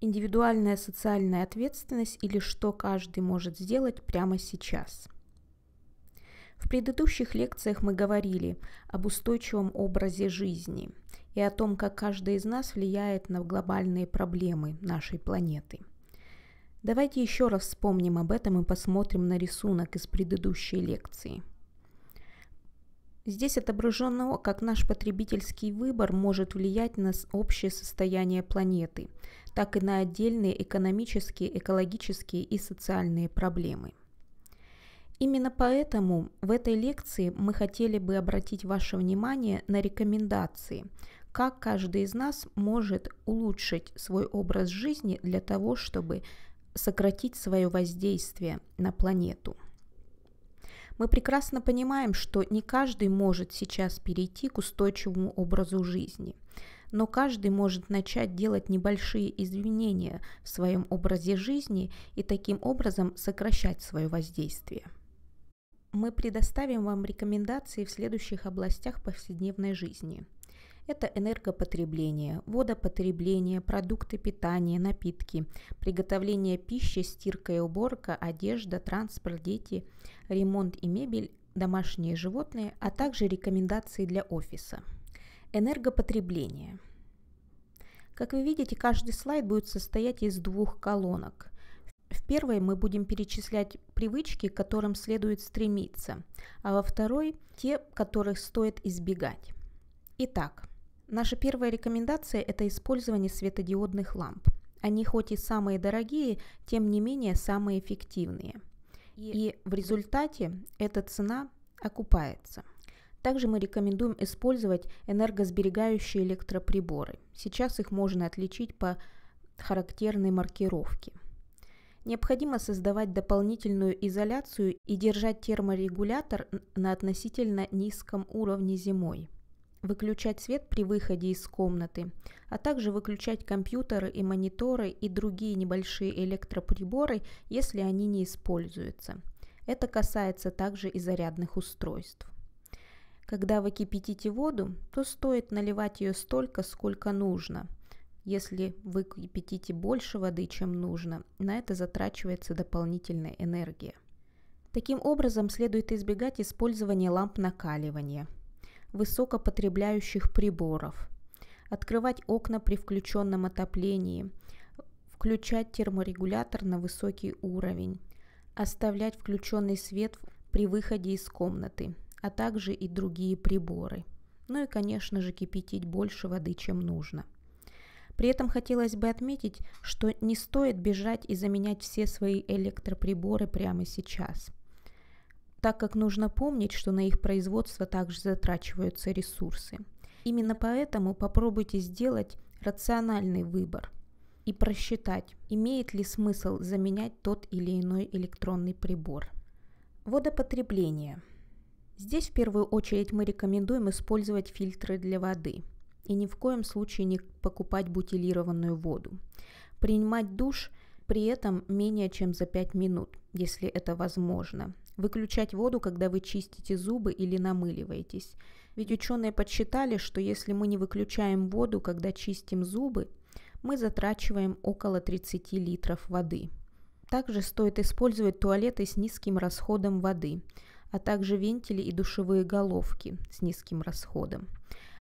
индивидуальная социальная ответственность или что каждый может сделать прямо сейчас. В предыдущих лекциях мы говорили об устойчивом образе жизни и о том, как каждый из нас влияет на глобальные проблемы нашей планеты. Давайте еще раз вспомним об этом и посмотрим на рисунок из предыдущей лекции – Здесь отображено, как наш потребительский выбор может влиять на общее состояние планеты, так и на отдельные экономические, экологические и социальные проблемы. Именно поэтому в этой лекции мы хотели бы обратить ваше внимание на рекомендации, как каждый из нас может улучшить свой образ жизни для того, чтобы сократить свое воздействие на планету. Мы прекрасно понимаем, что не каждый может сейчас перейти к устойчивому образу жизни, но каждый может начать делать небольшие изменения в своем образе жизни и таким образом сокращать свое воздействие. Мы предоставим вам рекомендации в следующих областях повседневной жизни. Это энергопотребление, водопотребление, продукты питания, напитки, приготовление пищи, стирка и уборка, одежда, транспорт, дети, ремонт и мебель, домашние животные, а также рекомендации для офиса. Энергопотребление. Как вы видите, каждый слайд будет состоять из двух колонок – в первой мы будем перечислять привычки, к которым следует стремиться, а во второй – те, которых стоит избегать. Итак, Наша первая рекомендация – это использование светодиодных ламп. Они хоть и самые дорогие, тем не менее самые эффективные. И в результате эта цена окупается. Также мы рекомендуем использовать энергосберегающие электроприборы. Сейчас их можно отличить по характерной маркировке. Необходимо создавать дополнительную изоляцию и держать терморегулятор на относительно низком уровне зимой – выключать свет при выходе из комнаты, а также выключать компьютеры и мониторы и другие небольшие электроприборы, если они не используются. Это касается также и зарядных устройств. Когда вы кипятите воду, то стоит наливать ее столько, сколько нужно. Если вы кипятите больше воды, чем нужно, на это затрачивается дополнительная энергия. Таким образом, следует избегать использования ламп накаливания – высокопотребляющих приборов, открывать окна при включенном отоплении, включать терморегулятор на высокий уровень, оставлять включенный свет при выходе из комнаты, а также и другие приборы. Ну и, конечно же, кипятить больше воды, чем нужно. При этом хотелось бы отметить, что не стоит бежать и заменять все свои электроприборы прямо сейчас – так как нужно помнить, что на их производство также затрачиваются ресурсы. Именно поэтому попробуйте сделать рациональный выбор и просчитать, имеет ли смысл заменять тот или иной электронный прибор. Водопотребление. Здесь в первую очередь мы рекомендуем использовать фильтры для воды и ни в коем случае не покупать бутилированную воду. Принимать душ при этом менее чем за 5 минут, если это возможно, выключать воду, когда вы чистите зубы или намыливаетесь. Ведь ученые подсчитали, что если мы не выключаем воду, когда чистим зубы, мы затрачиваем около 30 литров воды. Также стоит использовать туалеты с низким расходом воды, а также вентили и душевые головки с низким расходом.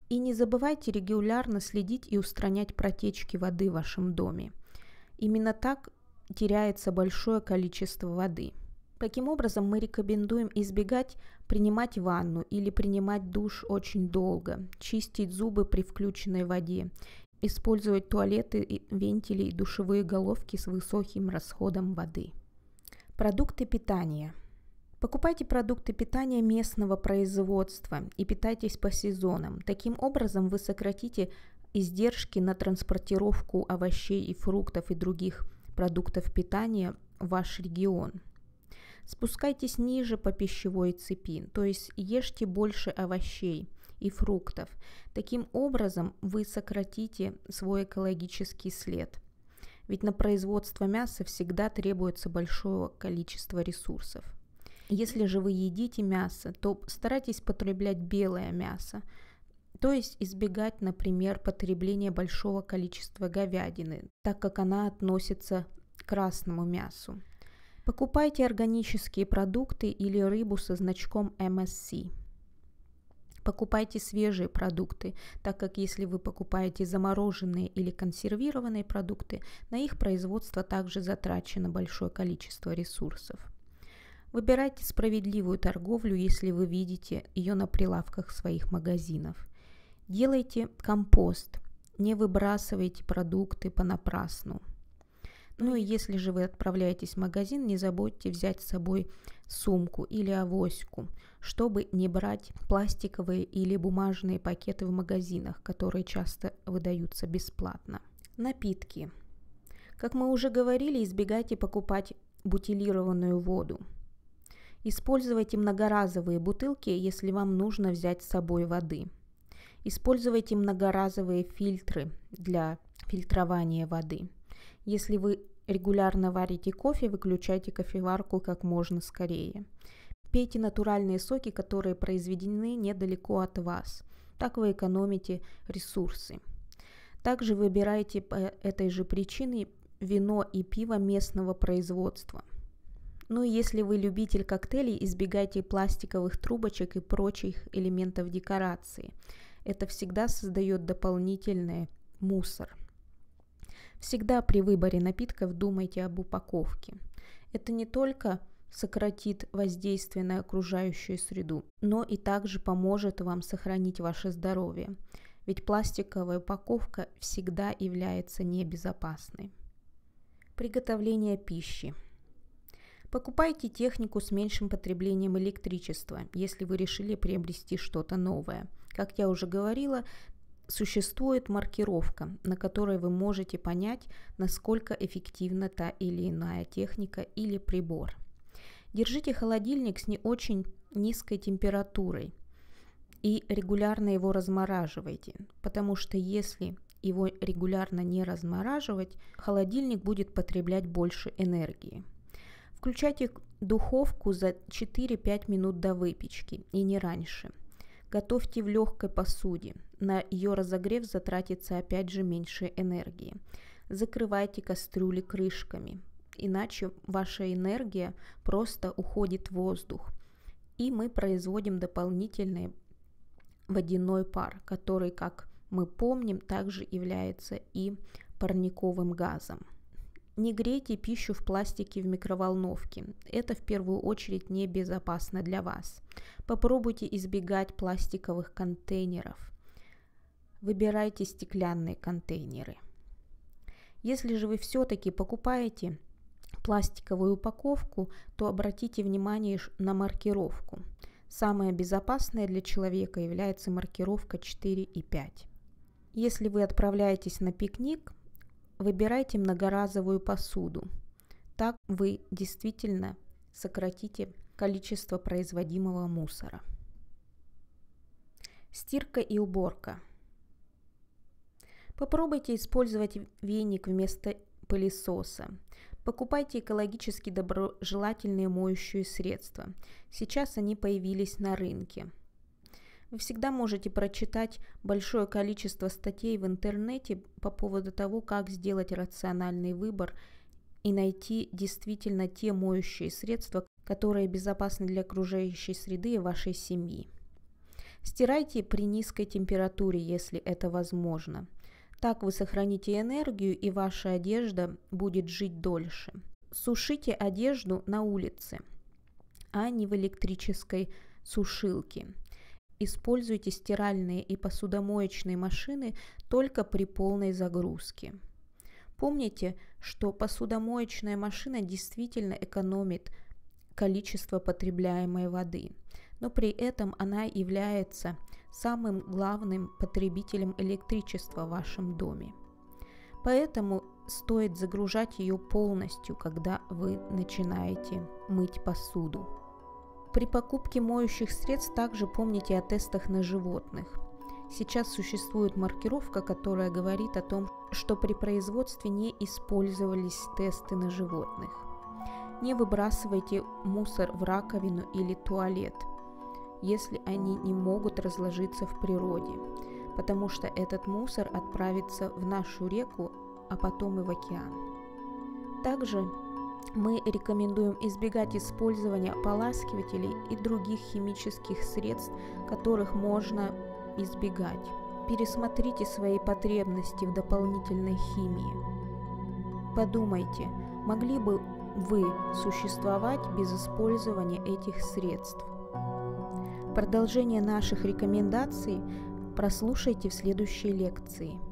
И не забывайте регулярно следить и устранять протечки воды в вашем доме. Именно так теряется большое количество воды – Каким образом, мы рекомендуем избегать принимать ванну или принимать душ очень долго, чистить зубы при включенной воде, использовать туалеты, вентили и душевые головки с высоким расходом воды. Продукты питания. Покупайте продукты питания местного производства и питайтесь по сезонам. Таким образом вы сократите издержки на транспортировку овощей и фруктов и других продуктов питания в ваш регион. Спускайтесь ниже по пищевой цепи, то есть ешьте больше овощей и фруктов. Таким образом вы сократите свой экологический след. Ведь на производство мяса всегда требуется большое количество ресурсов. Если же вы едите мясо, то старайтесь потреблять белое мясо, то есть избегать, например, потребления большого количества говядины, так как она относится к красному мясу. Покупайте органические продукты или рыбу со значком MSC. Покупайте свежие продукты, так как если вы покупаете замороженные или консервированные продукты, на их производство также затрачено большое количество ресурсов. Выбирайте справедливую торговлю, если вы видите ее на прилавках своих магазинов. Делайте компост, не выбрасывайте продукты понапрасну. Ну и если же вы отправляетесь в магазин, не забудьте взять с собой сумку или авоську, чтобы не брать пластиковые или бумажные пакеты в магазинах, которые часто выдаются бесплатно. Напитки. Как мы уже говорили, избегайте покупать бутилированную воду. Используйте многоразовые бутылки, если вам нужно взять с собой воды. Используйте многоразовые фильтры для фильтрования воды – если вы регулярно варите кофе, выключайте кофеварку как можно скорее. Пейте натуральные соки, которые произведены недалеко от вас. Так вы экономите ресурсы. Также выбирайте по этой же причине вино и пиво местного производства. Ну и если вы любитель коктейлей, избегайте пластиковых трубочек и прочих элементов декорации. Это всегда создает дополнительный мусор. Всегда при выборе напитков думайте об упаковке. Это не только сократит воздействие на окружающую среду, но и также поможет вам сохранить ваше здоровье. Ведь пластиковая упаковка всегда является небезопасной. Приготовление пищи. Покупайте технику с меньшим потреблением электричества, если вы решили приобрести что-то новое. Как я уже говорила, Существует маркировка, на которой вы можете понять, насколько эффективна та или иная техника или прибор. Держите холодильник с не очень низкой температурой и регулярно его размораживайте, потому что если его регулярно не размораживать, холодильник будет потреблять больше энергии. Включайте духовку за 4-5 минут до выпечки и не раньше – Готовьте в легкой посуде. На ее разогрев затратится опять же меньше энергии. Закрывайте кастрюли крышками, иначе ваша энергия просто уходит в воздух. И мы производим дополнительный водяной пар, который, как мы помним, также является и парниковым газом. Не грейте пищу в пластике в микроволновке. Это в первую очередь небезопасно для вас. Попробуйте избегать пластиковых контейнеров. Выбирайте стеклянные контейнеры. Если же вы все-таки покупаете пластиковую упаковку, то обратите внимание на маркировку. Самая безопасная для человека является маркировка 4 и 5. Если вы отправляетесь на пикник, Выбирайте многоразовую посуду. Так вы действительно сократите количество производимого мусора. Стирка и уборка. Попробуйте использовать веник вместо пылесоса. Покупайте экологически доброжелательные моющие средства. Сейчас они появились на рынке. Вы всегда можете прочитать большое количество статей в интернете по поводу того, как сделать рациональный выбор и найти действительно те моющие средства, которые безопасны для окружающей среды и вашей семьи. Стирайте при низкой температуре, если это возможно. Так вы сохраните энергию и ваша одежда будет жить дольше. Сушите одежду на улице, а не в электрической сушилке. Используйте стиральные и посудомоечные машины только при полной загрузке. Помните, что посудомоечная машина действительно экономит количество потребляемой воды, но при этом она является самым главным потребителем электричества в вашем доме. Поэтому стоит загружать ее полностью, когда вы начинаете мыть посуду. При покупке моющих средств также помните о тестах на животных. Сейчас существует маркировка, которая говорит о том, что при производстве не использовались тесты на животных. Не выбрасывайте мусор в раковину или туалет, если они не могут разложиться в природе, потому что этот мусор отправится в нашу реку, а потом и в океан. Также мы рекомендуем избегать использования ополаскивателей и других химических средств, которых можно избегать. Пересмотрите свои потребности в дополнительной химии. Подумайте, могли бы вы существовать без использования этих средств? Продолжение наших рекомендаций прослушайте в следующей лекции.